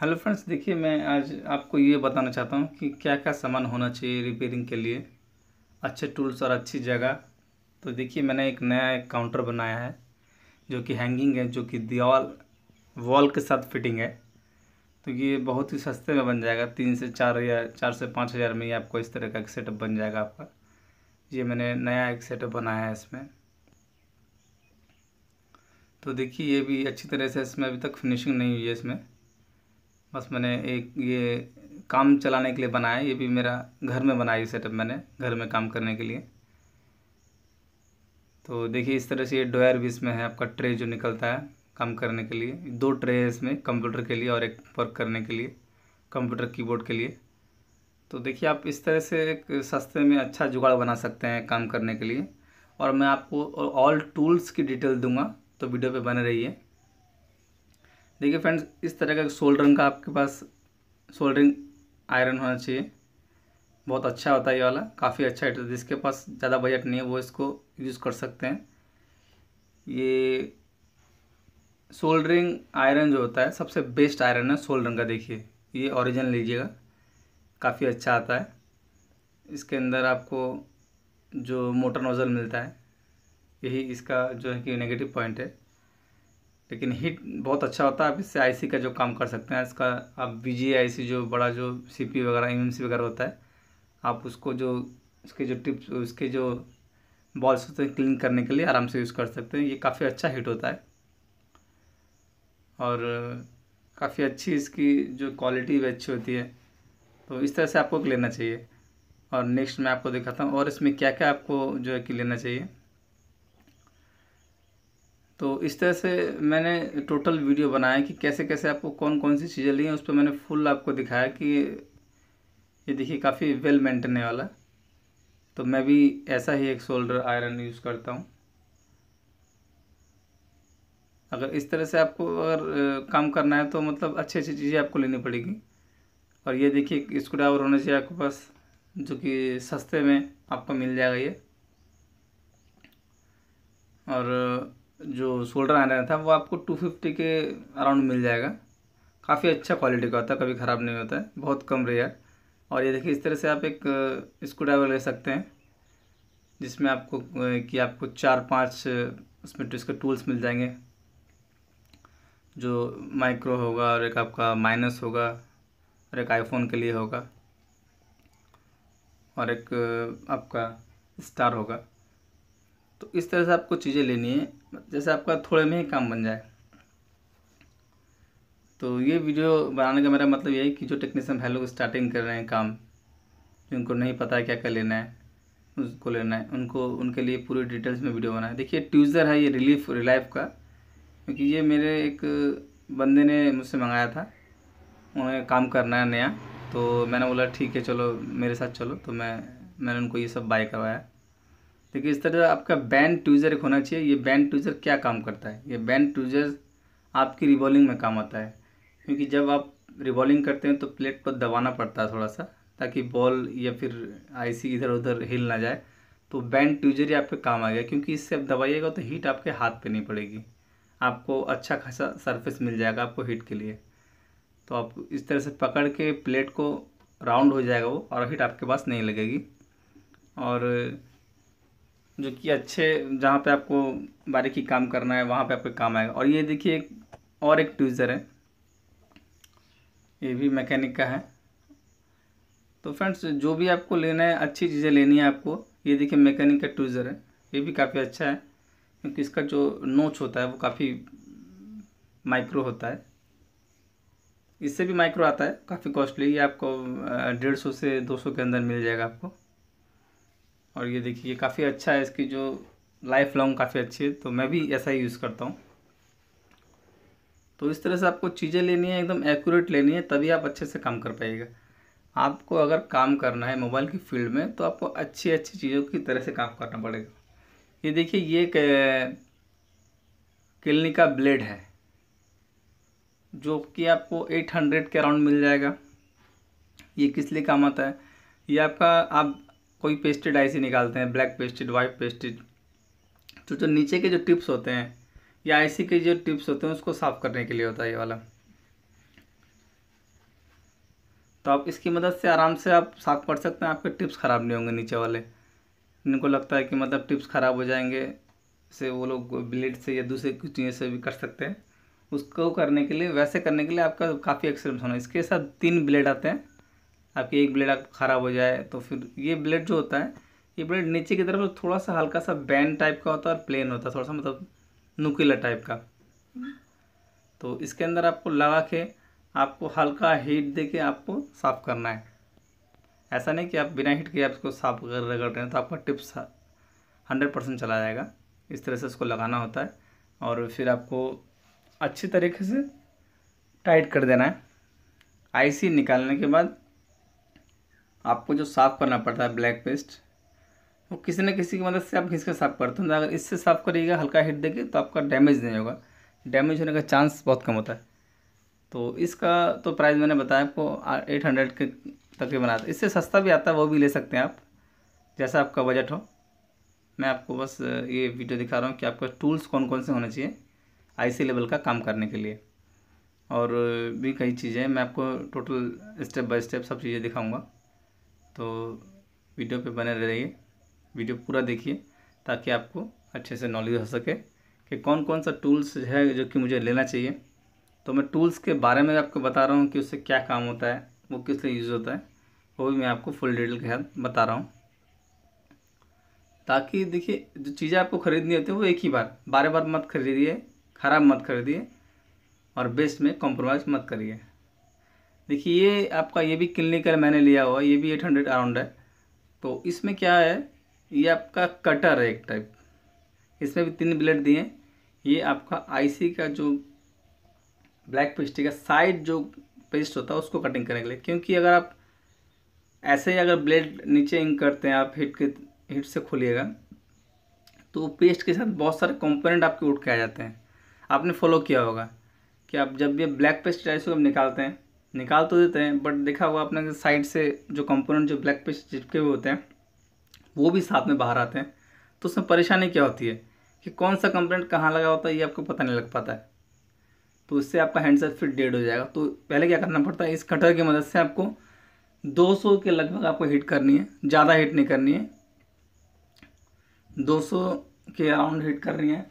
hello friends देखिए मैं आज आपको ये बताना चाहता हूँ कि क्या क्या सामान होना चाहिए रिपेयरिंग के लिए अच्छे टूल्स और अच्छी जगह तो देखिए मैंने एक नया एक काउंटर बनाया है जो कि हैंगिंग है जो कि दीवाल वॉल के साथ फिटिंग है तो ये बहुत ही सस्ते में बन जाएगा तीन से चार या चार से पाँच हज़ार में ही आपको इस तरह का एक सेटअप बन जाएगा आपका ये मैंने नया एक सेटअप बनाया है इसमें तो देखिए ये भी अच्छी तरह से इसमें अभी तक फिनिशिंग नहीं हुई है इसमें बस मैंने एक ये काम चलाने के लिए बनाया ये भी मेरा घर में बनाया ये सेटअप मैंने घर में काम करने के लिए तो देखिए इस तरह से ये डोयर भी इसमें है आपका ट्रे जो निकलता है काम करने के लिए दो ट्रे है इसमें कंप्यूटर के लिए और एक वर्क करने के लिए कंप्यूटर कीबोर्ड के लिए तो देखिए आप इस तरह से एक सस्ते में अच्छा जुगाड़ बना सकते हैं काम करने के लिए और मैं आपको ऑल टूल्स की डिटेल दूंगा तो वीडियो पे बने रहिए देखिए फ्रेंड्स इस तरह का सोल्डरिंग का आपके पास सोल्डरिंग आयरन होना चाहिए बहुत अच्छा होता है ये वाला काफ़ी अच्छा है जिसके पास ज़्यादा बजट नहीं है वो इसको यूज़ कर सकते हैं ये सोल्डरिंग आयरन जो होता है सबसे बेस्ट आयरन है सोल्डरिंग का देखिए ये ओरिजिनल लीजिएगा काफ़ी अच्छा आता है इसके अंदर आपको जो मोटर नोज़ल मिलता है यही इसका जो है कि नेगेटिव पॉइंट है लेकिन हीट बहुत अच्छा होता है आप इससे आईसी का जो काम कर सकते हैं इसका आप वी आईसी जो बड़ा जो सीपी वगैरह एम वगैरह होता है आप उसको जो उसके जो टिप्स उसके जो बॉल्स होते हैं क्लीन करने के लिए आराम से यूज़ कर सकते हैं ये काफ़ी अच्छा हीट होता है और काफ़ी अच्छी इसकी जो क्वालिटी भी अच्छी होती है तो इस तरह से आपको लेना चाहिए और नेक्स्ट मैं आपको दिखाता हूँ और इसमें क्या क्या आपको जो है कि लेना चाहिए तो इस तरह से मैंने टोटल वीडियो बनाया कि कैसे कैसे आपको कौन कौन सी चीज़ें ली हैं उस पर मैंने फुल आपको दिखाया कि ये देखिए काफ़ी वेल मेंटेन है वाला तो मैं भी ऐसा ही एक शोल्डर आयरन यूज़ करता हूँ अगर इस तरह से आपको अगर काम करना है तो मतलब अच्छी अच्छी चीज़ें आपको लेनी पड़ेगी और ये देखिए ड्राइवर होना चाहिए आपके पास जो कि सस्ते में आपको मिल जाएगा ये और जो शोल्डर आयरन था वो आपको टू फिफ्टी के अराउंड मिल जाएगा काफ़ी अच्छा क्वालिटी का होता है कभी ख़राब नहीं होता है बहुत कम रेयर और ये देखिए इस तरह से आप एक स्क्रू ड्राइवर ले सकते हैं जिसमें आपको कि आपको चार पाँच उसमें तो इसके टूल्स मिल जाएंगे जो माइक्रो होगा और एक आपका माइनस होगा और एक आईफोन के लिए होगा और एक आपका स्टार होगा तो इस तरह से आपको चीज़ें लेनी है जैसे आपका थोड़े में ही काम बन जाए तो ये वीडियो बनाने का मेरा मतलब ये है कि जो टेक्नीशियन भाई लोग स्टार्टिंग कर रहे हैं काम जिनको नहीं पता है क्या क्या लेना है उसको लेना है उनको उनके लिए पूरी डिटेल्स में वीडियो बनाए देखिए ट्यूज़र है ये रिलीफ रिलाइफ का क्योंकि ये मेरे एक बंदे ने मुझसे मंगाया था उन्हें काम करना है नया तो मैंने बोला ठीक है चलो मेरे साथ चलो तो मैं मैंने उनको ये सब बाय करवाया देखिए इस तरह आपका बैंड ट्यूजर एक होना चाहिए ये बैंड ट्यूजर क्या काम करता है ये बैंड ट्यूजर आपकी रिवॉलिंग में काम आता है क्योंकि जब आप रिवॉलिंग करते हैं तो प्लेट को दबाना पड़ता है थोड़ा सा ताकि बॉल या फिर आईसी इधर उधर हिल ना जाए तो बैंड ट्यूजर ही आपके काम आ गया क्योंकि इससे आप दबाइएगा तो हीट आपके हाथ पे नहीं पड़ेगी आपको अच्छा खासा सरफेस मिल जाएगा आपको हीट के लिए तो आप इस तरह से पकड़ के प्लेट को राउंड हो जाएगा वो और हीट आपके पास नहीं लगेगी और जो कि अच्छे जहाँ पे आपको बारीकी काम करना है वहाँ पे आपको काम आएगा और ये देखिए एक और एक ट्यूज़र है ये भी मैकेनिक का है तो फ्रेंड्स जो भी आपको लेना है अच्छी चीज़ें लेनी है आपको ये देखिए मैकेनिक का ट्यूज़र है ये भी काफ़ी अच्छा है क्योंकि इसका जो नोच होता है वो काफ़ी माइक्रो होता है इससे भी माइक्रो आता है काफ़ी कॉस्टली ये आपको डेढ़ सौ से दो सौ के अंदर मिल जाएगा आपको और ये देखिए काफ़ी अच्छा है इसकी जो लाइफ लॉन्ग काफ़ी अच्छी है तो मैं भी ऐसा ही यूज़ करता हूँ तो इस तरह से आपको चीज़ें लेनी है एकदम एक्यूरेट लेनी है तभी आप अच्छे से काम कर पाएगा आपको अगर काम करना है मोबाइल की फील्ड में तो आपको अच्छी अच्छी चीज़ों की तरह से काम करना पड़ेगा ये देखिए ये किलनी का ब्लेड है जो कि आपको 800 के अराउंड मिल जाएगा ये किस लिए काम आता है ये आपका आप कोई पेस्टेड आईसी निकालते हैं ब्लैक पेस्टेड वाइट पेस्टेड तो जो नीचे के जो टिप्स होते हैं या आईसी के जो टिप्स होते हैं उसको साफ़ करने के लिए होता है ये वाला तो आप इसकी मदद से आराम से आप साफ कर सकते हैं आपके टिप्स ख़राब नहीं होंगे नीचे वाले इनको लगता है कि मतलब टिप्स ख़राब हो जाएंगे से वो लोग ब्लेड से या दूसरे कुछ चीज़ें से भी कर सकते हैं उसको करने के लिए वैसे करने के लिए आपका काफ़ी एक्सपीरियंस होना इसके साथ तीन ब्लेड आते हैं आपकी एक ब्लेड आप ख़राब हो जाए तो फिर ये ब्लेड जो होता है ये ब्लेड नीचे की तरफ थोड़ा सा हल्का सा बैंड टाइप का होता है और प्लेन होता है थोड़ा सा मतलब नुकीला टाइप का तो इसके अंदर आपको लगा के आपको हल्का हीट दे के आपको साफ़ करना है ऐसा नहीं कि आप बिना हीट के आप इसको साफ कर रगड़ रहे हैं तो आपका टिप्स हंड्रेड परसेंट चला जाएगा इस तरह से इसको लगाना होता है और फिर आपको अच्छी तरीके से टाइट कर देना है आईसी निकालने के बाद आपको जो साफ़ करना पड़ता है ब्लैक पेस्ट वो किसी न किसी की मदद से आप घिस कर साफ़ करते हैं अगर इससे साफ़ करिएगा हल्का हिट देके तो आपका डैमेज नहीं होगा डैमेज होने का चांस बहुत कम होता है तो इसका तो प्राइस मैंने बताया आपको एट हंड्रेड के तकरीबन के है इससे सस्ता भी आता है वो भी ले सकते हैं आप जैसा आपका बजट हो मैं आपको बस ये वीडियो दिखा रहा हूँ कि आपका टूल्स कौन कौन से होने चाहिए आई लेवल का काम करने के लिए और भी कई चीज़ें मैं आपको टोटल स्टेप बाय स्टेप सब चीज़ें दिखाऊंगा तो वीडियो पे बने रहिए वीडियो पूरा देखिए ताकि आपको अच्छे से नॉलेज हो सके कि कौन कौन सा टूल्स है जो कि मुझे लेना चाहिए तो मैं टूल्स के बारे में आपको बता रहा हूँ कि उससे क्या काम होता है वो किस लिए यूज़ होता है वो भी मैं आपको फुल डिटेल के साथ बता रहा हूँ ताकि देखिए जो चीज़ें आपको ख़रीदनी होती है वो एक ही बार बार बार मत खरीदिए ख़राब मत खरीदिए और बेस्ट में कॉम्प्रोमाइज़ मत करिए देखिए ये आपका ये भी क्लिनिकल मैंने लिया हुआ ये भी एट हंड्रेड अराउंड है तो इसमें क्या है ये आपका कटर है एक टाइप इसमें भी तीन ब्लेड दिए हैं ये आपका आईसी का जो ब्लैक पेस्ट का साइड जो पेस्ट होता है उसको कटिंग करने के लिए क्योंकि अगर आप ऐसे ही अगर ब्लेड नीचे इंक करते हैं आप हिट के हिट से खोलिएगा तो पेस्ट के साथ बहुत सारे कंपोनेंट आपके उठ के आ जाते हैं आपने फॉलो किया होगा कि आप जब ये ब्लैक पेस्ट डाइस को निकालते हैं निकाल तो देते हैं बट देखा हुआ आपने साइड से जो कंपोनेंट जो ब्लैक पे चिपके हुए होते हैं वो भी साथ में बाहर आते हैं तो उसमें परेशानी क्या होती है कि कौन सा कंपोनेंट कहाँ लगा होता है ये आपको पता नहीं लग पाता है तो इससे आपका हैंडसेट फिर डेड हो जाएगा तो पहले क्या करना पड़ता है इस कटर की मदद से आपको दो के लगभग आपको हीट करनी है ज़्यादा हीट नहीं करनी है दो के अराउंड हीट करनी है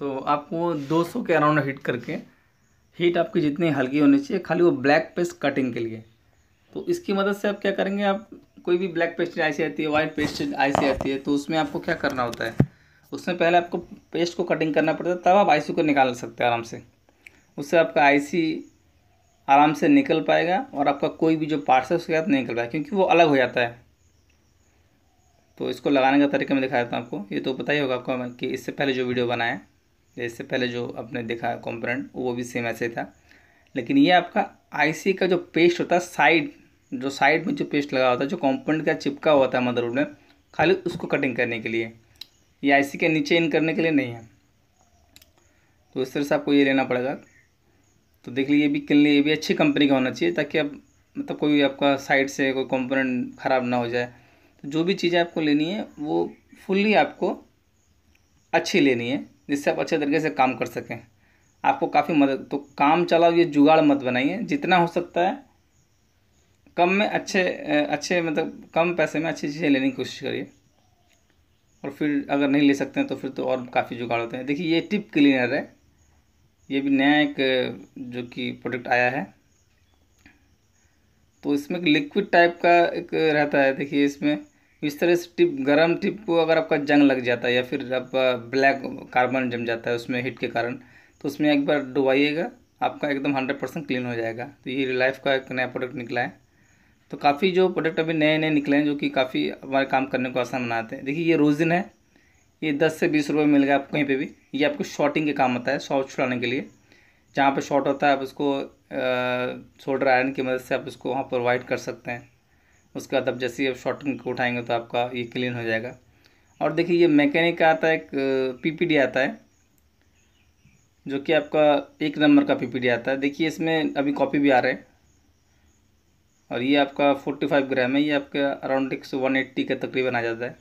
तो आपको दो के अराउंड हीट करके हीट आपकी जितनी हल्की होनी चाहिए खाली वो ब्लैक पेस्ट कटिंग के लिए तो इसकी मदद से आप क्या करेंगे आप कोई भी ब्लैक पेस्ट ऐसी आती है वाइट पेस्ट आई आती है तो उसमें आपको क्या करना होता है उसमें पहले आपको पेस्ट को कटिंग करना पड़ता है तब आप आईसी को निकाल सकते हैं आराम से उससे आपका आईसी आराम से निकल पाएगा और आपका कोई भी जो पार्ट्स है उसके साथ नहीं निकल पाएगा क्योंकि वो अलग हो जाता है तो इसको लगाने का तरीका मैं दिखा देता हूँ आपको ये तो पता ही होगा आपको कि इससे पहले जो वीडियो बनाया तो इससे पहले जो आपने देखा कॉम्पोनेंट वो भी सेम ऐसे था लेकिन ये आपका आईसी का जो पेस्ट होता है साइड जो साइड में जो पेस्ट लगा होता है जो कॉम्पोनेंट का चिपका हुआ था मदरबोर्ड में खाली उसको कटिंग करने के लिए ये आईसी के नीचे इन करने के लिए नहीं है तो इस तरह से आपको ये लेना पड़ेगा तो देख लीजिए भी किन ये भी अच्छी कंपनी का होना चाहिए ताकि आप मतलब कोई आपका साइड से कोई कॉम्पोनेंट ख़राब ना हो जाए तो जो भी चीज़ें आपको लेनी है वो फुल्ली आपको अच्छी लेनी है जिससे आप अच्छे तरीके से काम कर सकें आपको काफ़ी मदद तो काम चलाओ ये जुगाड़ मत बनाइए जितना हो सकता है कम में अच्छे अच्छे मतलब कम पैसे में अच्छी चीज़ें लेने की कोशिश करिए और फिर अगर नहीं ले सकते हैं तो फिर तो और काफ़ी जुगाड़ होते हैं देखिए ये टिप क्लीनर है ये भी नया एक जो कि प्रोडक्ट आया है तो इसमें एक लिक्विड टाइप का एक रहता है देखिए इसमें इस तरह से टिप गर्म टिप को अगर आपका जंग लग जाता है या फिर आप ब्लैक कार्बन जम जाता है उसमें हीट के कारण तो उसमें एक बार डुबाइएगा आपका एकदम हंड्रेड परसेंट क्लीन हो जाएगा तो ये रिलाइफ का एक नया प्रोडक्ट निकला है तो काफ़ी जो प्रोडक्ट अभी नए नए निकले हैं जो कि काफ़ी हमारे काम करने को आसान बनाते हैं देखिए ये रोजिन है ये दस से बीस रुपये में गया आपको कहीं पर भी ये आपको शॉर्टिंग के काम आता है शॉर्ट छुड़ाने के लिए जहाँ पर शॉर्ट होता है आप उसको शोल्डर आयरन की मदद से आप उसको वहाँ प्रोवाइड कर सकते हैं उसके बाद आप जैसे आप शॉर्टकट को उठाएंगे तो आपका ये क्लीन हो जाएगा और देखिए ये मैकेनिक का आता है एक पीपीडी आता है जो कि आपका एक नंबर का पीपीडी आता है देखिए इसमें अभी कॉपी भी आ रहा है और ये आपका फोर्टी फाइव ग्राम है ये आपका अराउंड एक सौ वन एट्टी का तकरीबन आ जाता है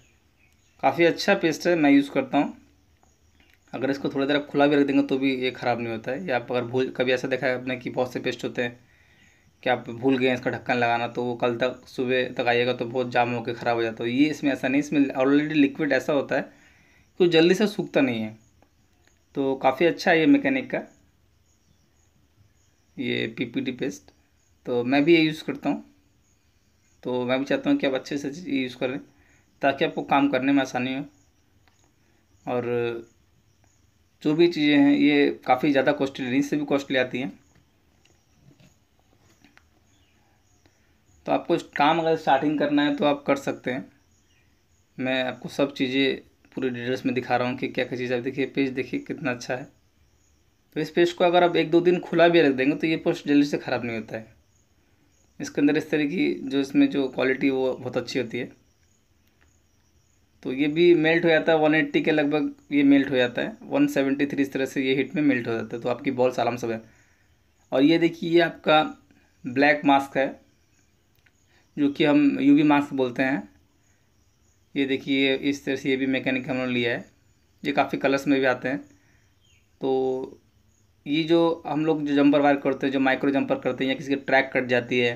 काफ़ी अच्छा पेस्ट है मैं यूज़ करता हूँ अगर इसको थोड़ी देर आप खुला भी रख देंगे तो भी ये ख़राब नहीं होता है या आप अगर भूल कभी ऐसा देखा है आपने कि बहुत से पेस्ट होते हैं कि आप भूल गए इसका ढक्कन लगाना तो वो कल तक सुबह तक आइएगा तो बहुत जाम होकर ख़राब हो जाता है ये इसमें ऐसा नहीं इसमें ऑलरेडी लिक्विड ऐसा होता है कि जल्दी से सूखता नहीं है तो काफ़ी अच्छा है ये मैकेनिक का ये पीपीटी पेस्ट तो मैं भी ये यूज़ करता हूँ तो मैं भी चाहता हूँ कि आप अच्छे से यूज़ करें ताकि आपको काम करने में आसानी हो और जो भी चीज़ें हैं ये काफ़ी ज़्यादा कॉस्टली इससे भी कॉस्टली आती हैं तो आपको काम अगर स्टार्टिंग करना है तो आप कर सकते हैं मैं आपको सब चीज़ें पूरी डिटेल्स में दिखा रहा हूँ कि क्या क्या चीज़ आप देखिए पेज देखिए कितना अच्छा है तो इस पेज को अगर आप एक दो दिन खुला भी रख देंगे तो ये पोस्ट जल्दी से ख़राब नहीं होता है इसके अंदर इस तरह की जो इसमें जो क्वालिटी वो बहुत अच्छी होती है तो ये भी मेल्ट हो जाता है वन एट्टी के लगभग ये मेल्ट हो जाता है वन सेवेंटी थ्री इस तरह से ये हीट में मेल्ट हो जाता है तो आपकी बॉल्स आराम से और ये देखिए ये आपका ब्लैक मास्क है जो कि हम यूवी मास्क बोलते हैं ये देखिए इस तरह से ये भी मैकेनिक हमने लिया है ये काफ़ी कलर्स में भी आते हैं तो ये जो हम लोग जो जंपर वायर करते हैं जो माइक्रो जंपर करते हैं या किसी की ट्रैक कट जाती है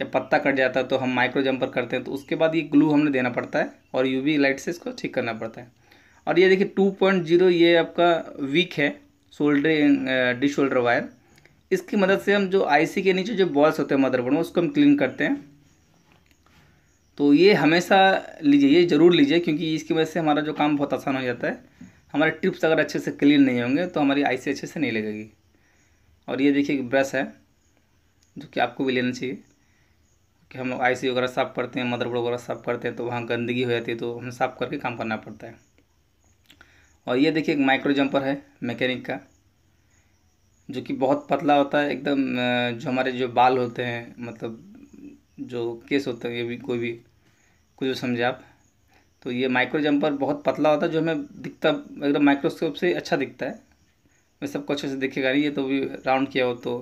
या पत्ता कट जाता है तो हम माइक्रो जंपर करते हैं तो उसके बाद ये ग्लू हमने देना पड़ता है और यूवी लाइट से इसको ठीक करना पड़ता है और ये देखिए टू पॉइंट जीरो ये आपका वीक है शोल्डर डिशोल्डर वायर इसकी मदद से हम जो आईसी के नीचे जो बॉल्स होते हैं मदरबोर्ड में उसको हम क्लीन करते हैं तो ये हमेशा लीजिए ये ज़रूर लीजिए क्योंकि इसकी वजह से हमारा जो काम बहुत आसान हो जाता है हमारे ट्रिप्स अगर अच्छे से क्लीन नहीं होंगे तो हमारी आई अच्छे से नहीं लगेगी और ये देखिए ब्रश है जो कि आपको भी लेना चाहिए कि हम लोग आई वगैरह साफ़ करते हैं मदरबोर्ड वगैरह साफ़ करते हैं तो वहाँ गंदगी हो जाती है तो हमें साफ़ करके काम करना पड़ता है और ये देखिए एक माइक्रो जंपर है मैकेनिक का जो कि बहुत पतला होता है एकदम जो हमारे जो बाल होते हैं मतलब जो केस होते हैं ये भी कोई भी कुछ भी समझे आप तो ये माइक्रो जम्पर बहुत पतला होता है जो हमें दिखता एकदम माइक्रोस्कोप से अच्छा दिखता है मैं सबको अच्छे से दिखेगा नहीं ये तो भी राउंड किया हो तो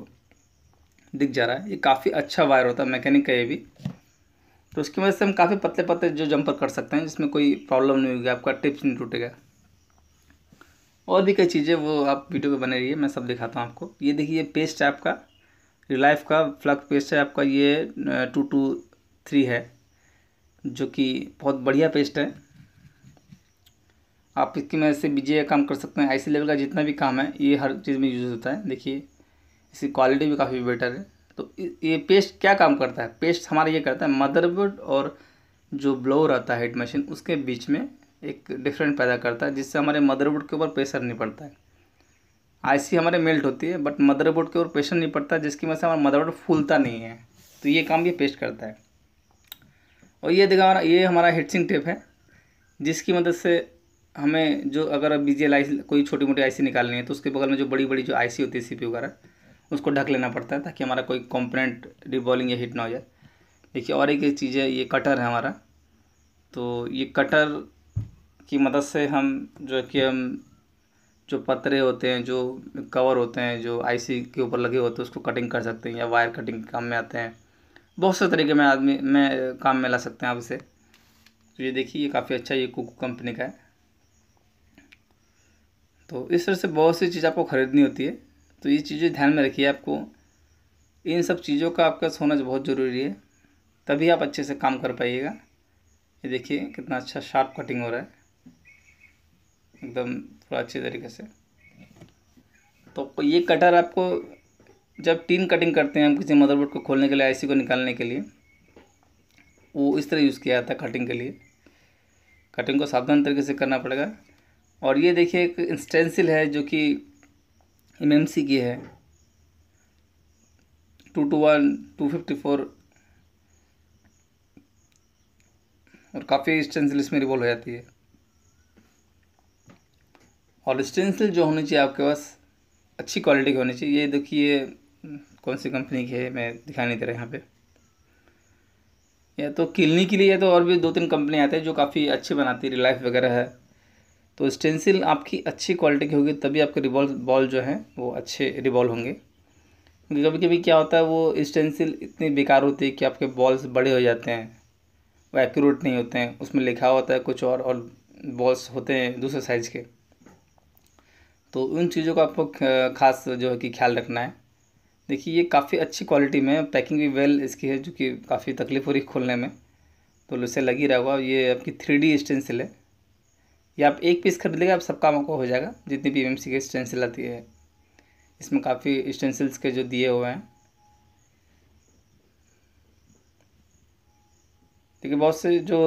दिख जा रहा है ये काफ़ी अच्छा वायर होता है मैकेनिक का ये भी तो उसकी वजह से हम काफ़ी पतले पतले जो जंपर कर सकते हैं जिसमें कोई प्रॉब्लम नहीं होगी आपका टिप्स नहीं टूटेगा और भी कई चीज़ें वो आप वीडियो पे बने रहिए मैं सब दिखाता हूँ आपको ये देखिए पेस्ट है आपका रिलाइफ का फ्लक पेस्ट है आपका ये टू टू थ्री है जो कि बहुत बढ़िया पेस्ट है आप इसकी मदद से बीजे काम कर सकते हैं आईसी लेवल का जितना भी काम है ये हर चीज़ में यूज़ होता है देखिए इसकी क्वालिटी भी काफ़ी बेटर है तो ये पेस्ट क्या काम करता है पेस्ट हमारा ये करता है मदरबोर्ड और जो ब्लो रहता है हेड मशीन उसके बीच में एक डिफरेंट पैदा करता है जिससे हमारे मदरबोर्ड के ऊपर प्रेशर नहीं पड़ता है आईसी हमारे मेल्ट होती है बट मदरबोर्ड के ऊपर प्रेशर नहीं पड़ता जिसकी वजह से हमारा मदरबोर्ड फूलता नहीं है तो ये काम ये पेस्ट करता है और ये देखा ये हमारा हेडसिंग टेप है जिसकी मदद से हमें जो अगर बी जी एल कोई छोटी मोटी आईसी निकालनी है तो उसके बगल में जो बड़ी बड़ी जो आईसी होती है सी पी वगैरह उसको ढक लेना पड़ता है ताकि हमारा कोई कॉम्पोनेंट रिबॉलिंग या हिट ना हो जाए देखिए और एक चीज़ है ये कटर है हमारा तो ये कटर की मदद से हम जो कि हम जो पत्रे होते हैं जो कवर होते हैं जो आईसी के ऊपर लगे होते हैं उसको कटिंग कर सकते हैं या वायर कटिंग काम में आते हैं बहुत से तरीके में आदमी में काम में ला सकते हैं आप इसे तो ये देखिए ये काफ़ी अच्छा ये कुकू कंपनी का है तो इस तरह से बहुत सी चीज़ आपको ख़रीदनी होती है तो ये चीज़ें ध्यान में रखिए आपको इन सब चीज़ों का आपका सोना बहुत ज़रूरी है तभी आप अच्छे से काम कर पाइएगा ये देखिए कितना अच्छा शार्प कटिंग हो रहा है एकदम थोड़ा अच्छी तरीके से तो ये कटर आपको जब टीन कटिंग करते हैं हम किसी मदरबोर्ड को खोलने के लिए आईसी को निकालने के लिए वो इस तरह यूज़ किया जाता है कटिंग के लिए कटिंग को सावधान तरीके से करना पड़ेगा और ये देखिए एक इंस्टेंसिल है जो कि एम एम सी की है two two one two fifty four और काफ़ी स्टेंसिल इसमें रिवॉल्व हो जाती है और स्टेंसिल जो होनी चाहिए आपके पास अच्छी क्वालिटी की होनी चाहिए ये देखिए कौन सी कंपनी की है मैं दिखा नहीं दे रहा यहाँ पे या तो किलनी के लिए या तो और भी दो तीन कंपनी आते हैं जो काफ़ी अच्छी बनाती है रिलाइफ वगैरह है तो स्टेंसिल आपकी अच्छी क्वालिटी की होगी तभी आपके रिबॉल बॉल जो हैं वो अच्छे रिबॉल होंगे क्योंकि कभी कभी क्या होता है वो स्टेंसिल इतनी बेकार होती है कि आपके बॉल्स बड़े हो जाते हैं वो एक्यूरेट नहीं होते हैं उसमें लिखा होता है कुछ और और बॉल्स होते हैं दूसरे साइज़ के तो उन चीज़ों का आपको खास जो है कि ख्याल रखना है देखिए ये काफ़ी अच्छी क्वालिटी में पैकिंग भी वेल इसकी है जो कि काफ़ी तकलीफ हो रही खोलने में तो उसे लग ही रहा हुआ ये आपकी थ्री डी स्टेंसिल है ये आप एक पीस खरीद लेंगे आप सबका मौका हो जाएगा जितनी भी एम के स्टेंसिल आती है इसमें काफ़ी स्टेंसिल्स के जो दिए हुए हैं देखिए बहुत से जो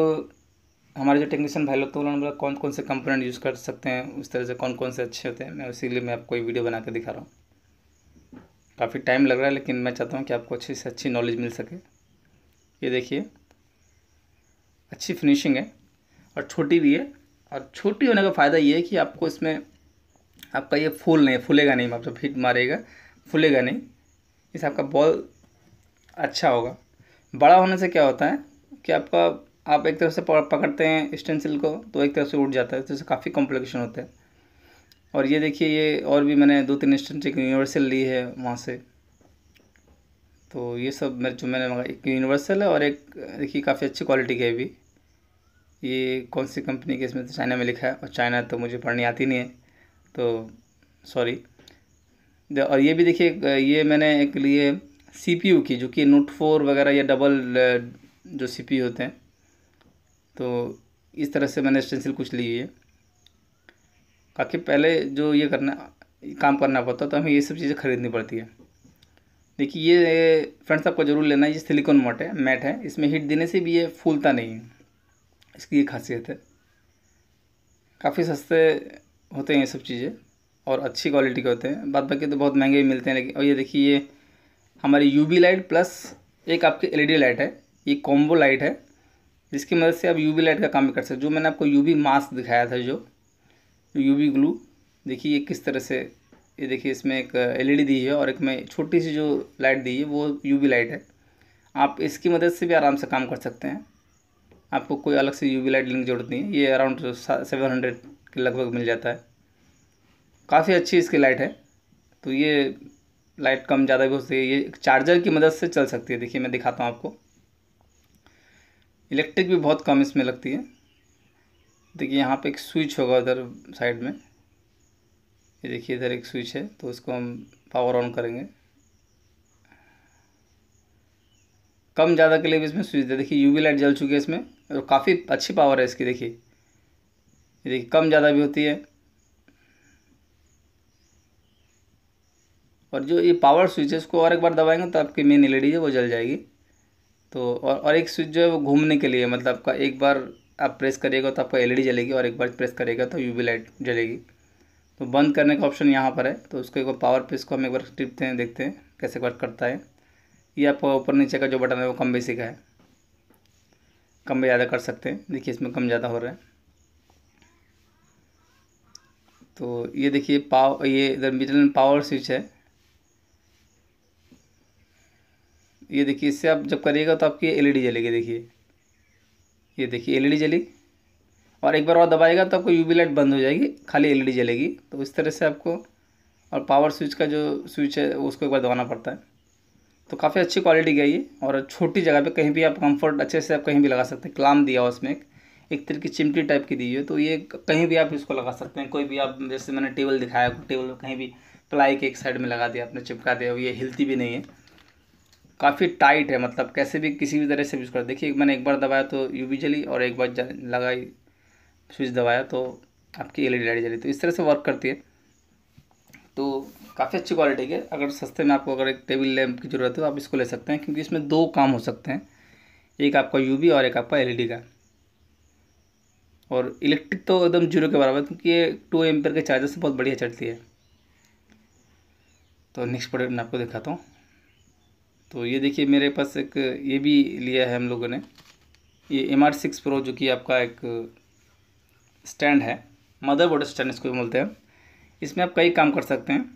हमारे जो टेक्नीशियन भाई लोग तो उन्होंने बोला कौन कौन से कंपोनेंट यूज़ कर सकते हैं उस तरह से कौन कौन से अच्छे होते हैं मैं इसीलिए मैं आपको ये वीडियो बना के दिखा रहा हूँ काफ़ी टाइम लग रहा है लेकिन मैं चाहता हूँ कि आपको अच्छी से अच्छी नॉलेज मिल सके ये देखिए अच्छी फिनिशिंग है और छोटी भी है और छोटी होने का फ़ायदा ये है कि आपको इसमें आपका ये फूल नहीं फूलेगा नहीं मतलब हिट मारेगा फूलेगा नहीं इस आपका बॉल अच्छा होगा बड़ा होने से क्या होता है कि आपका आप एक तरफ से पकड़ते हैं स्टेंसिल को तो एक तरफ से उठ जाता है जिससे काफ़ी कॉम्प्लिकेशन होता है और ये देखिए ये और भी मैंने दो तीन स्टेंसिल यूनिवर्सल ली है वहाँ से तो ये सब मेरे जो मैंने मंगा एक यूनिवर्सल है और एक देखिए काफ़ी अच्छी क्वालिटी की है भी ये कौन सी कंपनी के इसमें तो चाइना में लिखा है और चाइना तो मुझे पढ़नी आती नहीं है तो सॉरी और ये भी देखिए ये मैंने एक लिए सी की जो कि नोट फोर वगैरह या डबल जो सी होते हैं तो इस तरह से मैंने स्टेंसिल कुछ ली हुई है काफ़ी पहले जो ये करना काम करना पड़ता तो हमें ये सब चीज़ें खरीदनी पड़ती है देखिए ये फ्रेंड्स आपको ज़रूर लेना है ये सिलिकॉन मोट है मैट है इसमें हीट देने से भी ये फूलता नहीं है इसकी ये खासियत है काफ़ी सस्ते होते हैं ये सब चीज़ें और अच्छी क्वालिटी के होते हैं बाद बाकी तो बहुत महंगे भी मिलते हैं लेकिन और ये देखिए ये हमारी यू लाइट प्लस एक आपकी एल लाइट है ये कॉम्बो लाइट है जिसकी मदद से आप यूवी लाइट का काम भी कर सकते जो मैंने आपको यूवी मास्क दिखाया था जो यूवी ग्लू देखिए ये किस तरह से ये देखिए इसमें एक एलईडी e दी है और एक में छोटी सी जो लाइट दी है वो यूवी लाइट है आप इसकी मदद से भी आराम से काम कर सकते हैं आपको कोई अलग से यूवी लाइट लिंक जरूरत नहीं है ये अराउंड सेवन हंड्रेड के लगभग मिल जाता है काफ़ी अच्छी इसकी लाइट है तो ये लाइट कम ज़्यादा भी हो सकती है ये चार्जर की मदद से चल सकती है देखिए मैं दिखाता हूँ आपको इलेक्ट्रिक भी बहुत कम इसमें लगती है देखिए यहाँ पे एक स्विच होगा उधर साइड में ये देखिए इधर एक स्विच है तो उसको हम पावर ऑन करेंगे कम ज़्यादा के लिए भी इसमें स्विच दे देखिए यूवी लाइट जल चुकी है इसमें और काफ़ी अच्छी पावर है इसकी देखिए ये देखिए कम ज़्यादा भी होती है और जो ये पावर स्विच है इसको और एक बार दबाएंगे तो आपकी मेन एल है वो जल जाएगी तो और और एक स्विच जो है वो घूमने के लिए मतलब आपका एक बार आप प्रेस करिएगा तो आपका एलईडी e जलेगी और एक बार प्रेस करेगा तो यूवी लाइट जलेगी तो बंद करने का ऑप्शन यहाँ पर है तो उसको एक बार पावर पीस को हम एक बार टिपते हैं देखते हैं कैसे वर्क करता है ये आपका ऊपर नीचे का जो बटन है वो कम बेसी का है कम ज़्यादा कर सकते हैं देखिए इसमें कम ज़्यादा हो रहा है तो ये देखिए पाव ये इधर मिडल पावर स्विच है ये देखिए इससे आप जब करिएगा तो आपकी एलईडी जलेगी देखिए ये देखिए एलईडी जली और एक बार और दबाएगा तो आपको यूवी लाइट बंद हो जाएगी खाली एलईडी जलेगी तो इस तरह से आपको और पावर स्विच का जो स्विच है उसको एक बार दबाना पड़ता है तो काफ़ी अच्छी क्वालिटी का ये और छोटी जगह पे कहीं भी आप कंफर्ट अच्छे से आप कहीं भी लगा सकते हैं क्लाम दिया उसमें एक तरह की चिमटी टाइप की दी हुई है तो ये कहीं भी आप इसको लगा सकते हैं कोई भी आप जैसे मैंने टेबल दिखाया टेबल कहीं भी प्लाई के एक साइड में लगा दिया आपने चिपका दिया ये हिलती भी नहीं है काफ़ी टाइट है मतलब कैसे भी किसी भी तरह से यूज़ कर देखिए मैंने एक बार दबाया तो यू बी जली और एक बार लगाई स्विच दबाया तो आपकी एल ई लाइट जली तो इस तरह से वर्क करती है तो काफ़ी अच्छी क्वालिटी के अगर सस्ते में आपको अगर एक टेबल लैम्प की ज़रूरत है तो आप इसको ले सकते हैं क्योंकि इसमें दो काम हो सकते हैं एक आपका यू और एक आपका एल e का और इलेक्ट्रिक तो एकदम जीरो के बराबर क्योंकि ये टू एम के चार्जर से बहुत बढ़िया चलती है तो नेक्स्ट प्रोडक्ट मैं आपको दिखाता हूँ तो ये देखिए मेरे पास एक ये भी लिया है हम लोगों ने ये एम आर सिक्स प्रो जो कि आपका एक स्टैंड है मदर बोर्ड स्टैंड इसको बोलते हैं इसमें आप कई काम कर सकते हैं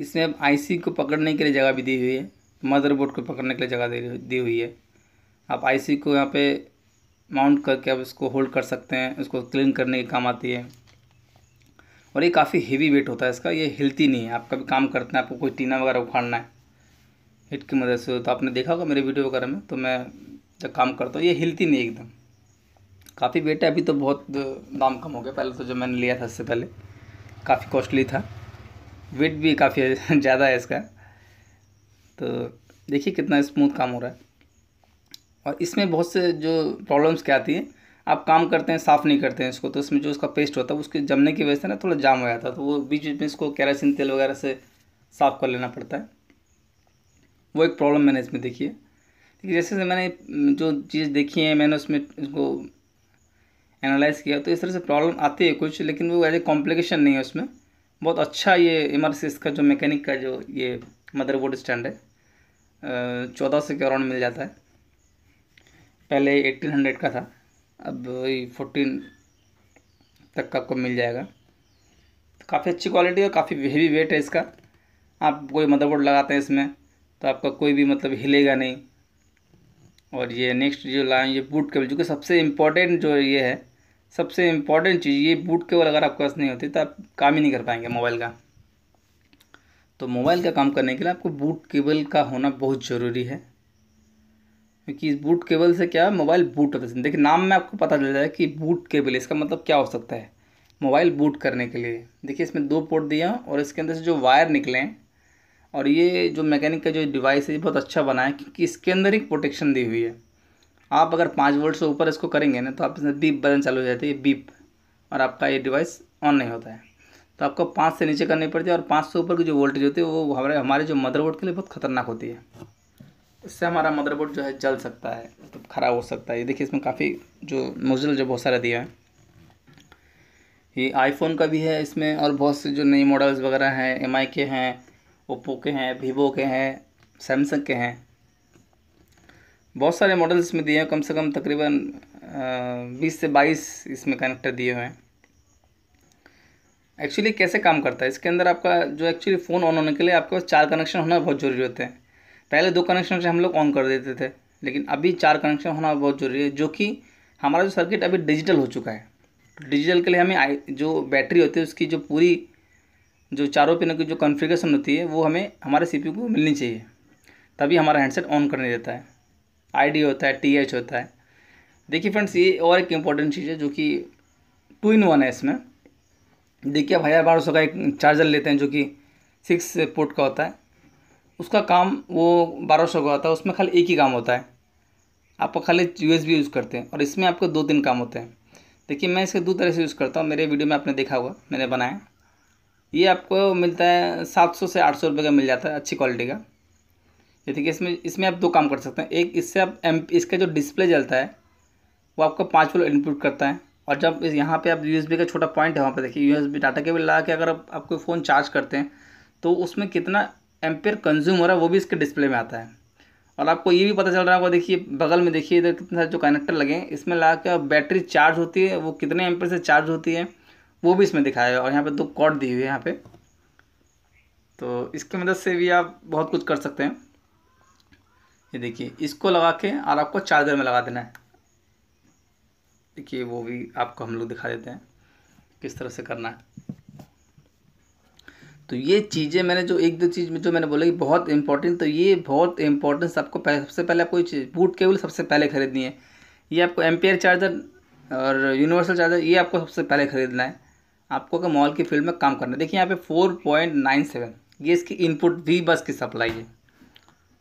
इसमें आप आईसी को पकड़ने के लिए जगह भी दी हुई है मदरबोर्ड को पकड़ने के लिए जगह दी हुई है आप आईसी को यहाँ पे माउंट करके आप इसको होल्ड कर सकते हैं उसको क्लीन करने के काम आती है और ये काफ़ी हेवी वेट होता है इसका ये हिलती नहीं है आप कभी काम करते हैं आपको कोई टीना वगैरह उखाड़ना है हिट की मदद से तो आपने देखा होगा मेरे वीडियो वगैरह में तो मैं जब काम करता हूँ ये हिलती नहीं एकदम काफ़ी वेट है अभी तो बहुत दाम कम हो गया पहले तो जब मैंने लिया था इससे पहले काफ़ी कॉस्टली था वेट भी काफ़ी ज़्यादा है इसका तो देखिए कितना स्मूथ काम हो रहा है और इसमें बहुत से जो प्रॉब्लम्स क्या आती हैं आप काम करते हैं साफ़ नहीं करते हैं इसको तो इसमें जो उसका पेस्ट होता है उसके जमने की वजह से ना थोड़ा जाम हो जाता है तो वो बीच बीच में इसको कैरासिन तेल वगैरह से साफ़ कर लेना पड़ता है वो एक प्रॉब्लम मैंने इसमें देखी है देखिए जैसे मैंने जो चीज़ देखी है मैंने उसमें उसको एनालाइज किया तो इस तरह से प्रॉब्लम आती है कुछ लेकिन वो एज ए कॉम्प्लिकेशन नहीं है उसमें बहुत अच्छा ये एम का जो मैकेनिक का जो ये मदरबोर्ड स्टैंड है चौदह सौ के अराउंड मिल जाता है पहले एट्टीन हंड्रेड का था अब वही फोर्टीन तक का आपको मिल जाएगा तो काफ़ी अच्छी क्वालिटी और काफ़ी हैवी वेट है इसका आप कोई मदरबोर्ड लगाते हैं इसमें तो आपका कोई भी मतलब हिलेगा नहीं और ये नेक्स्ट जो लाइन ये बूट केबल जो कि सबसे इम्पॉर्टेंट जो ये है सबसे इम्पॉर्टेंट चीज़ ये बूट केबल अगर आपके पास नहीं होती तो आप काम ही नहीं कर पाएंगे मोबाइल का तो मोबाइल का काम करने के लिए आपको बूट केबल का होना बहुत ज़रूरी है क्योंकि इस बूट केबल से क्या है मोबाइल बूट होता है देखिए नाम में आपको पता चल जाएगा कि बूट केबल इसका मतलब क्या हो सकता है मोबाइल बूट करने के लिए देखिए इसमें दो पोर्ट दिया और इसके अंदर से जो वायर निकले हैं और ये जो मैकेनिक का जो डिवाइस है ये बहुत अच्छा बना है क्योंकि इसके अंदर ही प्रोटेक्शन दी हुई है आप अगर पाँच वोल्ट से ऊपर इसको करेंगे ना तो आप इसमें बीप बटन चालू हो जाती है बीप और आपका ये डिवाइस ऑन नहीं होता है तो आपको पाँच से नीचे करनी पड़ती है और पाँच से ऊपर की जो वोल्टेज होती है वो हमारे हमारे जो मदरबोर्ड के लिए बहुत खतरनाक होती है इससे हमारा मदरबोर्ड जो है जल सकता है तो मतलब ख़राब हो सकता है ये देखिए इसमें काफ़ी जो नोजल जो बहुत सारा दिया है ये आईफोन का भी है इसमें और बहुत से जो नई मॉडल्स वगैरह हैं एम के हैं ओप्पो के हैं वीवो के हैं सैमसंग के हैं बहुत सारे मॉडल्स में दिए हैं कम से कम तकरीबन बीस से बाईस इसमें कनेक्टर दिए हुए हैं एक्चुअली कैसे काम करता है इसके अंदर आपका जो एक्चुअली फ़ोन ऑन होने के लिए आपके पास चार कनेक्शन होना बहुत ज़रूरी होते हैं पहले दो कनेक्शन से हम लोग ऑन कर देते थे लेकिन अभी चार कनेक्शन होना बहुत ज़रूरी है जो कि हमारा जो सर्किट अभी डिजिटल हो चुका है डिजिटल के लिए हमें आई जो बैटरी होती है उसकी जो पूरी जो चारों पिनों की जो कॉन्फ़िगरेशन होती है वो हमें हमारे सी को मिलनी चाहिए तभी हमारा हैंडसेट ऑन करने देता है आई होता है टी होता है देखिए फ्रेंड्स ये और एक इम्पॉर्टेंट चीज़ है जो कि टू इन वन है इसमें देखिए आप हज़ार बारह सौ का एक चार्जर लेते हैं जो कि सिक्स पोर्ट का होता है उसका काम वो बारह सौ का होता है उसमें खाली एक ही काम होता है आप खाली यू यूज़ करते हैं और इसमें आपको दो तीन काम होते हैं देखिए मैं इसके दो तरह से यूज़ करता हूँ मेरे वीडियो में आपने देखा होगा मैंने बनाया ये आपको मिलता है सात सौ से आठ सौ रुपये का मिल जाता है अच्छी क्वालिटी का ये देखिए इसमें इसमें आप दो काम कर सकते हैं एक इससे आप एम इसका जो डिस्प्ले जलता है वो आपका पाँच वोल्ट इनपुट करता है और जब इस यहाँ पे आप यू का छोटा पॉइंट है वहाँ पे देखिए यूएसबी डाटा केबल लगा के अगर आप, आप कोई फ़ोन चार्ज करते हैं तो उसमें कितना एम्पेयर कंज्यूम हो रहा है वो भी इसके डिस्प्ले में आता है और आपको ये भी पता चल रहा होगा देखिए बगल में देखिए इधर कितने सारे जो कनेक्टर लगे हैं इसमें लगा के बैटरी चार्ज होती है वो कितने एम्पेयर से चार्ज होती है वो भी इसमें दिखाया है और यहाँ पे दो कॉड दी हुई है यहाँ पे तो इसकी मदद से भी आप बहुत कुछ कर सकते हैं ये देखिए इसको लगा के और आपको चार्जर में लगा देना है देखिए वो भी आपको हम लोग दिखा देते हैं किस तरह से करना है तो ये चीज़ें मैंने जो एक दो चीज़ में जो मैंने बोला कि बहुत इंपॉर्टेंट तो ये बहुत इंपॉर्टेंस आपको पहले सबसे पहले आपको चीज़ बूट केबल सबसे पहले खरीदनी है ये आपको एम्पेयर चार्जर और यूनिवर्सल चार्जर ये आपको सबसे पहले खरीदना है आपको अगर मॉल की फील्ड में काम करना है देखिए यहाँ पे फोर पॉइंट नाइन सेवन ये इसकी इनपुट वी बस की सप्लाई है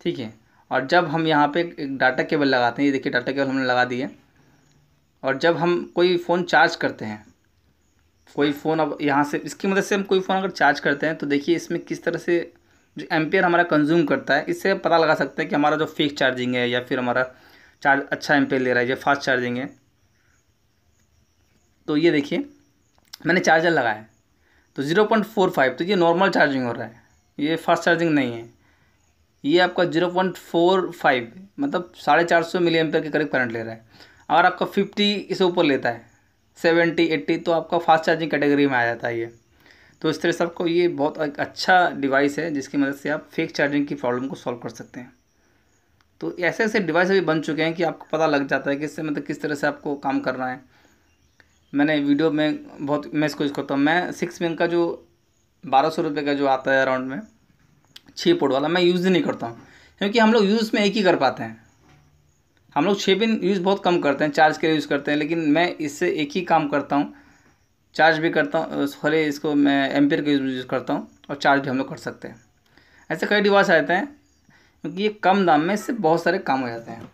ठीक है और जब हम यहाँ पे एक डाटा केबल लगाते हैं ये देखिए डाटा केबल हमने लगा दिया और जब हम कोई फ़ोन चार्ज करते हैं कोई फ़ोन अब यहाँ से इसकी मदद से हम कोई फ़ोन अगर चार्ज करते हैं तो देखिए इसमें किस तरह से जो एम्पेयर हमारा कंज्यूम करता है इससे पता लगा सकते हैं कि हमारा जो फिक्स चार्जिंग है या फिर हमारा चार्ज अच्छा एम्पेयर ले रहा है या फास्ट चार्जिंग है तो ये देखिए मैंने चार्जर लगाया तो ज़ीरो पॉइंट फोर फाइव तो ये नॉर्मल चार्जिंग हो रहा है ये फास्ट चार्जिंग नहीं है ये आपका जीरो पॉइंट फोर फाइव मतलब साढ़े चार सौ मिली एम्पेयर के करीब करंट ले रहा है अगर आपका फिफ्टी इसे ऊपर लेता है सेवेंटी एट्टी तो आपका फास्ट चार्जिंग कैटेगरी में आ जाता है ये तो इस तरह से आपको ये बहुत अच्छा डिवाइस है जिसकी मदद से आप फेक चार्जिंग की प्रॉब्लम को सॉल्व कर सकते हैं तो ऐसे ऐसे डिवाइस अभी बन चुके हैं कि आपको पता लग जाता है कि इससे मतलब किस तरह से आपको काम करना है मैंने वीडियो में बहुत मैं इसको यूज़ करता हूँ मैं सिक्स पेन का जो बारह सौ रुपये का जो आता है अराउंड में छः पोड वाला मैं यूज़ ही नहीं करता हूँ क्योंकि हम लोग यूज़ में एक ही कर पाते हैं हम लोग छः पिन यूज़ बहुत कम करते हैं चार्ज के लिए यूज़ करते हैं लेकिन मैं इससे एक ही काम करता हूँ चार्ज भी करता हूँ सॉरी इसको मैं एम्पियर का यूज़ करता हूँ और चार्ज भी हम लोग कर सकते हैं ऐसे कई डिवाइस आते हैं क्योंकि ये कम दाम में इससे बहुत सारे काम हो जाते हैं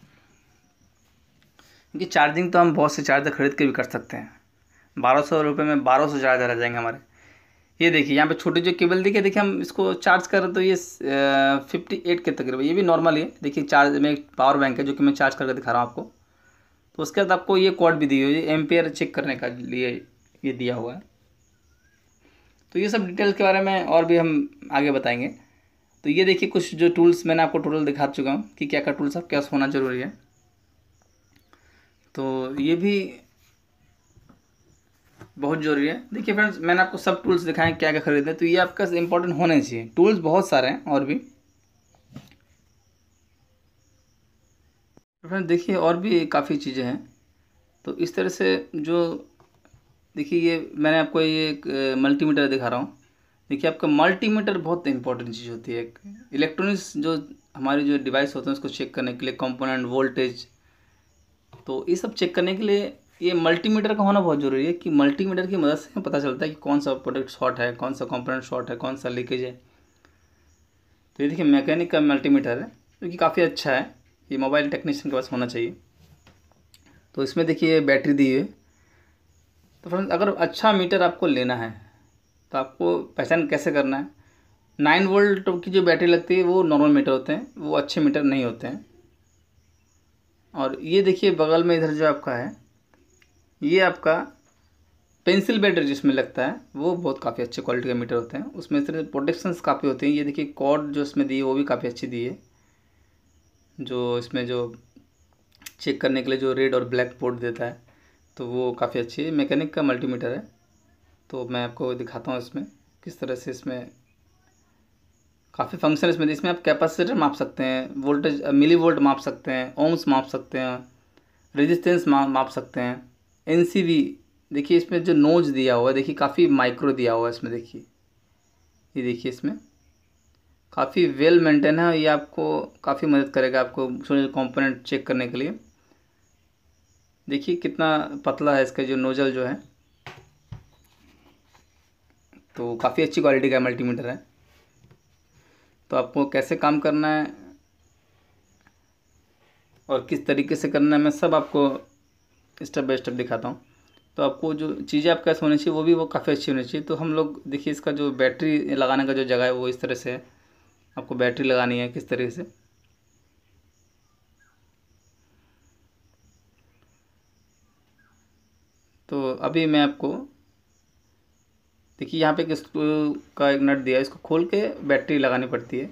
क्योंकि चार्जिंग तो हम बहुत से चार्जर खरीद के भी कर सकते हैं बारह सौ रुपये में बारह सौ चार्ज रह जाएंगे हमारे ये देखिए यहाँ पे छोटी जो केबल देखिए देखिए हम इसको चार्ज कर रहे तो ये फिफ्टी एट के तकरीबन ये भी नॉर्मल है देखिए चार्ज में एक पावर बैंक है जो कि मैं चार्ज करके दिखा रहा हूँ आपको तो उसके बाद आपको ये कॉड भी दी हुई है एम्पेयर चेक करने का लिए ये दिया हुआ है तो ये सब डिटेल्स के बारे में और भी हम आगे बताएंगे तो ये देखिए कुछ जो टूल्स मैंने आपको टोटल दिखा चुका हूँ कि क्या क्या टूल्स आपके पास होना ज़रूरी है तो ये भी बहुत जरूरी है देखिए फ्रेंड्स मैंने आपको सब टूल्स दिखाएं क्या क्या खरीदने तो ये आपका इंपॉर्टेंट होने चाहिए टूल्स बहुत सारे हैं और भी फ्रेंड देखिए और भी काफ़ी चीज़ें हैं तो इस तरह से जो देखिए ये मैंने आपको ये एक मल्टीमीटर दिखा रहा हूँ देखिए आपका मल्टीमीटर बहुत इंपॉर्टेंट चीज़ होती है इलेक्ट्रॉनिक्स जो हमारी जो डिवाइस होते हैं उसको चेक करने के लिए कंपोनेंट वोल्टेज तो ये सब चेक करने के लिए ये मल्टीमीटर का होना बहुत ज़रूरी है कि मल्टीमीटर की मदद से पता चलता है कि कौन सा प्रोडक्ट शॉर्ट है कौन सा कंपोनेंट शॉर्ट है कौन सा लीकेज है तो ये देखिए मैकेनिक का मल्टीमीटर है जो कि काफ़ी अच्छा है ये मोबाइल टेक्नीशियन के पास होना चाहिए तो इसमें देखिए बैटरी दी है तो फ्रेंड्स अगर अच्छा मीटर आपको लेना है तो आपको पहचान कैसे करना है नाइन वोल्ट की जो बैटरी लगती है वो नॉर्मल मीटर होते हैं वो अच्छे मीटर नहीं होते हैं और ये देखिए बगल में इधर जो आपका है ये आपका पेंसिल बेटर जिसमें लगता है वो बहुत काफ़ी अच्छे क्वालिटी के मीटर होते हैं उसमें इस तरह प्रोटेक्शंस काफ़ी होते हैं ये देखिए कॉर्ड जो इसमें दी है वो भी काफ़ी अच्छी दी है जो इसमें जो चेक करने के लिए जो रेड और ब्लैक पोर्ट देता है तो वो काफ़ी अच्छी है मैकेनिक का मल्टीमीटर है तो मैं आपको दिखाता हूँ इसमें किस तरह से इसमें काफ़ी फंक्शन इसमें दी इसमें आप कैपेसिटर माप सकते हैं वोल्टेज मिली वोल्ट माप सकते हैं ओम्स माप सकते हैं रजिस्टेंस माप सकते हैं एन देखिए इसमें जो नोज दिया हुआ है देखिए काफ़ी माइक्रो दिया हुआ है इसमें देखिए ये देखिए इसमें काफ़ी वेल मेंटेन है ये आपको काफ़ी मदद करेगा आपको छोटे कंपोनेंट चेक करने के लिए देखिए कितना पतला है इसका जो नोजल जो है तो काफ़ी अच्छी क्वालिटी का मल्टीमीटर है तो आपको कैसे काम करना है और किस तरीके से करना है मैं सब आपको स्टेप बाय स्टेप दिखाता हूँ तो आपको जो चीज़ें आपके पास होनी चाहिए वो भी वो काफ़ी अच्छी होनी चाहिए तो हम लोग देखिए इसका जो बैटरी लगाने का जो जगह है वो इस तरह से है आपको बैटरी लगानी है किस तरीके से तो अभी मैं आपको देखिए यहाँ पे किस का एक नट दिया है इसको खोल के बैटरी लगानी पड़ती है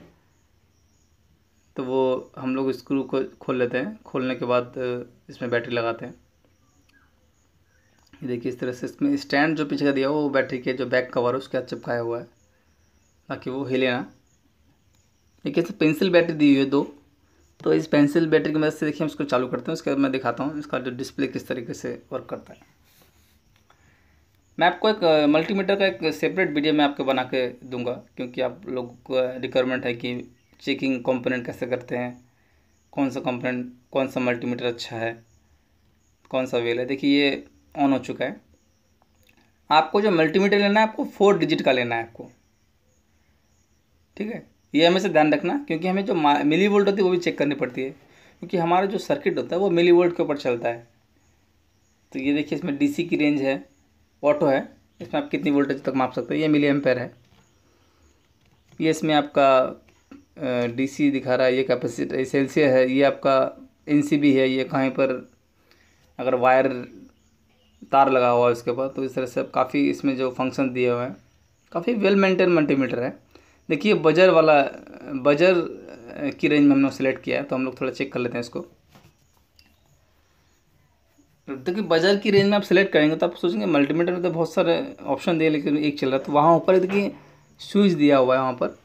तो वो हम लोग स्क्रू को खोल लेते हैं खोलने के बाद इसमें बैटरी लगाते हैं देखिए इस तरह से इसमें स्टैंड जो पीछे का दिया हुआ वो बैटरी के जो बैक कवर है उसके चिपकाया हुआ है ताकि वो हिले ना देखिए इसमें पेंसिल बैटरी दी हुई है दो तो इस पेंसिल बैटरी की मदद से देखिए हम इसको चालू करते हैं उसके बाद मैं दिखाता हूँ इसका जो डिस्प्ले किस तरीके से वर्क करता है मैं आपको एक मल्टीमीटर का एक सेपरेट वीडियो मैं आपको बना के दूंगा क्योंकि आप लोग को रिक्वायरमेंट है कि चेकिंग कंपोनेंट कैसे करते हैं कौन सा कंपोनेंट कौन सा मल्टीमीटर अच्छा है कौन सा वेल है देखिए ये ऑन हो चुका है आपको जो मल्टीमीटर लेना है आपको फोर डिजिट का लेना है आपको ठीक है ये हमें से ध्यान रखना क्योंकि हमें जो मिली वोल्ट होती है वो भी चेक करनी पड़ती है क्योंकि हमारा जो सर्किट होता है वो मिली वोल्ट के ऊपर चलता है तो ये देखिए इसमें डीसी की रेंज है ऑटो है इसमें आप कितनी वोल्टेज तक माप सकते हो ये मिली एम्पेयर है ये इसमें आपका डीसी दिखा रहा है ये कैपेसिटी सेल्सियर है ये आपका एनसीबी है ये कहीं पर अगर वायर तार लगा हुआ है उसके ऊपर तो इस तरह से काफ़ी इसमें जो फंक्शन दिए हुए हैं काफ़ी वेल मेंटेन मल्टीमीटर है देखिए बजर वाला बजर की रेंज में हमने सेलेक्ट किया है तो हम लोग थोड़ा चेक कर लेते हैं इसको देखिए बजर की रेंज में आप सेलेक्ट करेंगे तो आप सोचेंगे मल्टीमीटर में तो बहुत सारे ऑप्शन दिए लेकिन एक चल रहा है तो वहाँ ऊपर देखिए स्विच दिया हुआ है वहाँ पर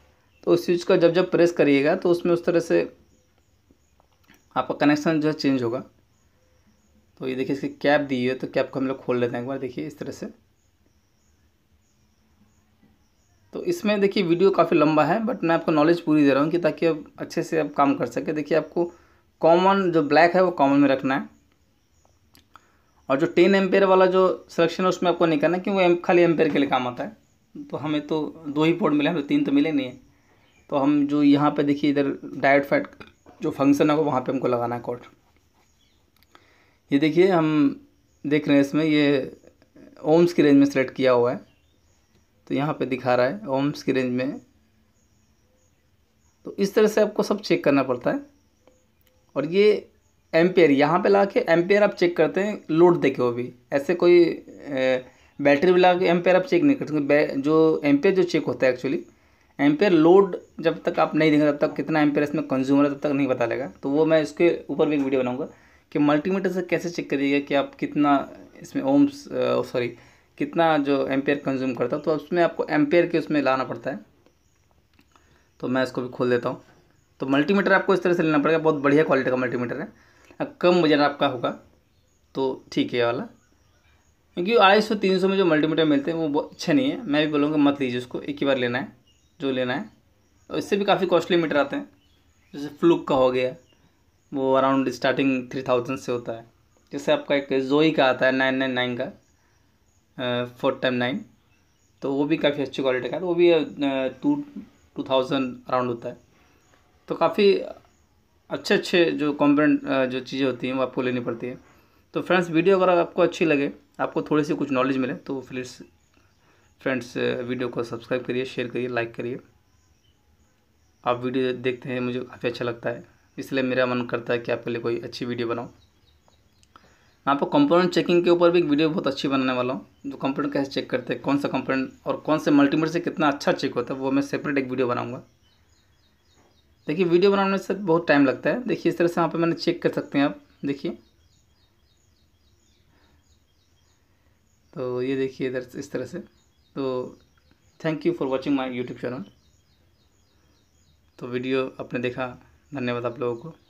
तो उस स्विच का जब जब प्रेस करिएगा तो उसमें उस तरह से आपका कनेक्शन जो है चेंज होगा तो ये देखिए इसकी कैप दी हुई है तो कैप को हम लोग खोल लेते हैं एक बार देखिए इस तरह से तो इसमें देखिए वीडियो काफ़ी लंबा है बट मैं आपको नॉलेज पूरी दे रहा हूँ कि ताकि आप अच्छे से आप काम कर सके देखिए आपको कॉमन जो ब्लैक है वो कॉमन में रखना है और जो टेन एम्पेयर वाला जो सिलेक्शन है उसमें आपको नहीं करना क्योंकि वो खाली एम्पेयर के लिए काम आता है तो हमें तो दो ही पोर्ट मिले हैं तो तीन तो मिले नहीं है तो हम जो यहाँ पर देखिए इधर डायट फैट जो फंक्शन है वो वहाँ पर हमको लगाना है कोर्ट ये देखिए हम देख रहे हैं इसमें ये ओम्स की रेंज में सेलेक्ट किया हुआ है तो यहाँ पे दिखा रहा है ओम्स की रेंज में तो इस तरह से आपको सब चेक करना पड़ता है और ये एम्पेयर यहाँ पे ला के एम्पेयर आप चेक करते हैं लोड देखे वो भी ऐसे कोई बैटरी भी ला के एम्पेयर आप चेक नहीं करते जो एम्पेयर जो चेक होता है एक्चुअली एम्पेयर लोड जब तक आप नहीं देखें तब तक कितना एम्पेयर इसमें कंज्यूमर है तब तक नहीं बता लेगा तो वो मैं इसके ऊपर भी एक वीडियो बनाऊँगा कि मल्टीमीटर से कैसे चेक करिएगा कि आप कितना इसमें ओम्स सॉरी कितना जो एम्पेयर कंज्यूम करता है तो उसमें आपको एम्पेयर के उसमें लाना पड़ता है तो मैं इसको भी खोल देता हूँ तो मल्टीमीटर आपको इस तरह से लेना पड़ेगा बहुत बढ़िया क्वालिटी का मल्टीमीटर है कम बजट आपका होगा तो ठीक है वाला क्योंकि अढ़ाई सौ तीन सौ में जो मल्टीमीटर मिलते हैं वो बहुत अच्छे नहीं है मैं भी बोलूँगा मत लीजिए उसको एक ही बार लेना है जो लेना है और इससे भी काफ़ी कॉस्टली मीटर आते हैं जैसे फ्लूक का हो गया वो अराउंड स्टार्टिंग थ्री थाउजेंड से होता है जैसे आपका एक जोई का आता है नाइन नाइन नाइन का फोर टाइम नाइन तो वो भी काफ़ी अच्छी क्वालिटी का है तो वो भी टू टू थाउजेंड अराउंड होता है तो काफ़ी अच्छे अच्छे जो कॉम्पोनेंट जो चीज़ें होती हैं वो आपको लेनी पड़ती है तो फ्रेंड्स वीडियो अगर आपको अच्छी लगे आपको थोड़ी सी कुछ नॉलेज मिले तो फिर फ्रेंड्स वीडियो को सब्सक्राइब करिए शेयर करिए लाइक करिए आप वीडियो देखते हैं मुझे काफ़ी अच्छा लगता है इसलिए मेरा मन करता है कि आपके लिए कोई अच्छी वीडियो बनाओ मैं आपको कंपोनेंट चेकिंग के ऊपर भी एक वीडियो बहुत अच्छी बनाने वाला हूँ जो कंपोनेंट कैसे चेक करते हैं कौन सा कंपोनेंट और कौन से मल्टीमीटर से कितना अच्छा चेक होता है वो मैं सेपरेट एक वीडियो बनाऊँगा देखिए वीडियो बनाने से बहुत टाइम लगता है देखिए इस तरह से वहाँ पर मैंने चेक कर सकते हैं आप देखिए तो ये देखिए इधर इस तरह से तो thank you for watching my YouTube channel तो वीडियो आपने देखा धन्यवाद आप लोगों को